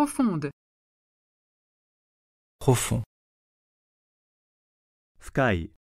profonde. Profond. Sky.